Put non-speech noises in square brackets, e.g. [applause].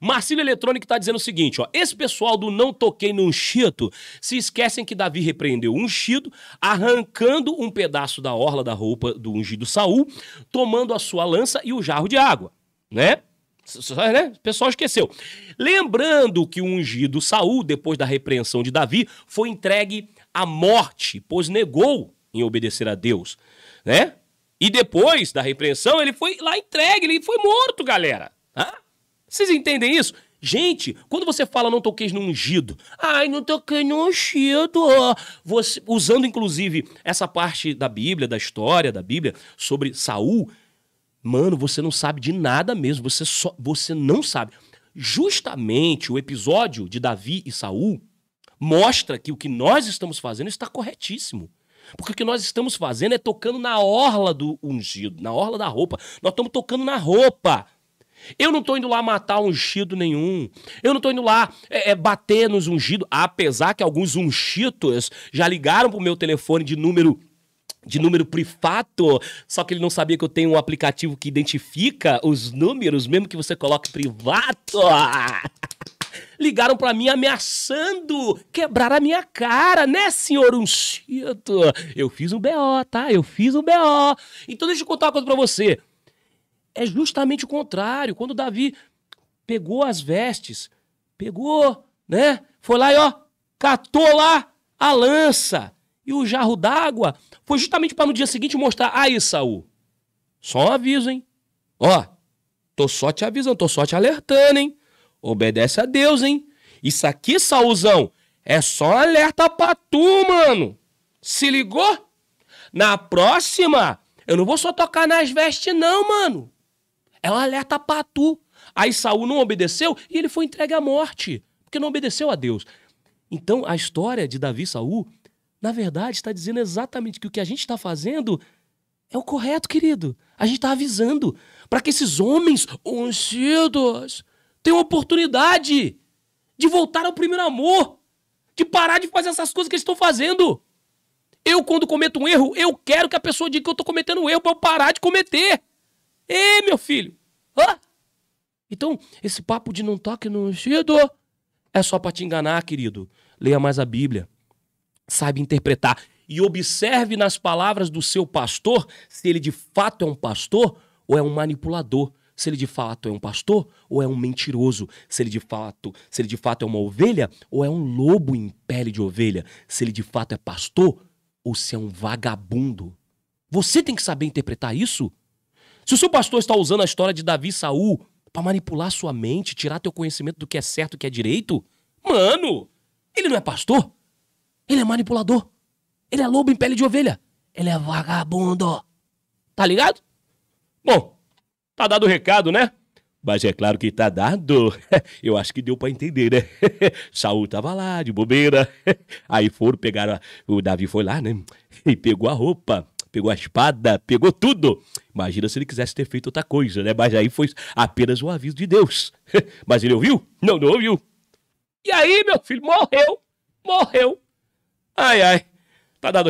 Marcílio Eletrônico está dizendo o seguinte, ó. Esse pessoal do Não Toquei no Chito se esquecem que Davi repreendeu um chito, arrancando um pedaço da orla da roupa do ungido Saul, tomando a sua lança e o jarro de água, né? Né? O pessoal esqueceu. Lembrando que o ungido Saul, depois da repreensão de Davi, foi entregue à morte, pois negou em obedecer a Deus, né? E depois da repreensão, ele foi lá entregue, ele foi morto, galera. Hã? Tá? Vocês entendem isso? Gente, quando você fala não toqueis no ungido, ai, não toquei no ungido, você, usando inclusive essa parte da Bíblia, da história da Bíblia, sobre Saul, mano, você não sabe de nada mesmo, você, só, você não sabe. Justamente o episódio de Davi e Saul mostra que o que nós estamos fazendo está corretíssimo. Porque o que nós estamos fazendo é tocando na orla do ungido, na orla da roupa. Nós estamos tocando na roupa eu não tô indo lá matar ungido nenhum. Eu não tô indo lá é, é, bater nos ungidos, apesar que alguns ungidos já ligaram pro meu telefone de número de número privado, só que ele não sabia que eu tenho um aplicativo que identifica os números, mesmo que você coloque privado. [laughs] Ligaram para mim ameaçando quebrar a minha cara, né, senhor ungido? Eu fiz um BO, tá? Eu fiz um BO. Então deixa eu contar uma coisa pra você é justamente o contrário. Quando Davi pegou as vestes, pegou, né? Foi lá e ó, catou lá a lança e o jarro d'água, foi justamente para no dia seguinte mostrar aí, Saul. Só um aviso, hein? Ó, tô só te avisando, tô só te alertando, hein? Obedece a Deus, hein? Isso aqui, Saulzão, é só um alerta para tu, mano. Se ligou? Na próxima, eu não vou só tocar nas vestes, não, mano. Ela alerta para tu. Aí Saul não obedeceu e ele foi entregue à morte, porque não obedeceu a Deus. Então, a história de Davi e Saul, na verdade, está dizendo exatamente que o que a gente está fazendo é o correto, querido. A gente está avisando para que esses homens ungidos tenham oportunidade de voltar ao primeiro amor, de parar de fazer essas coisas que eles estão fazendo. Eu, quando cometo um erro, eu quero que a pessoa diga que eu estou cometendo um erro para eu parar de cometer. Ei, meu filho, então, esse papo de não toque tá no ungido é só para te enganar, querido. Leia mais a Bíblia. Sabe interpretar. E observe nas palavras do seu pastor se ele de fato é um pastor ou é um manipulador. Se ele de fato é um pastor ou é um mentiroso. Se ele de fato, se ele de fato é uma ovelha ou é um lobo em pele de ovelha. Se ele de fato é pastor ou se é um vagabundo. Você tem que saber interpretar isso. Se o seu pastor está usando a história de Davi e Saul para manipular sua mente, tirar teu conhecimento do que é certo e que é direito, mano, ele não é pastor. Ele é manipulador. Ele é lobo em pele de ovelha. Ele é vagabundo. Tá ligado? Bom, tá dado o recado, né? Mas é claro que tá dado. [laughs] Eu acho que deu para entender, né? [laughs] Saul tava lá, de bobeira. [laughs] Aí foram, pegaram. A... O Davi foi lá, né? E pegou a roupa pegou a espada, pegou tudo. Imagina se ele quisesse ter feito outra coisa, né? Mas aí foi apenas um aviso de Deus. [laughs] Mas ele ouviu? Não, não ouviu. E aí, meu filho, morreu. Morreu. Ai, ai. Tá dando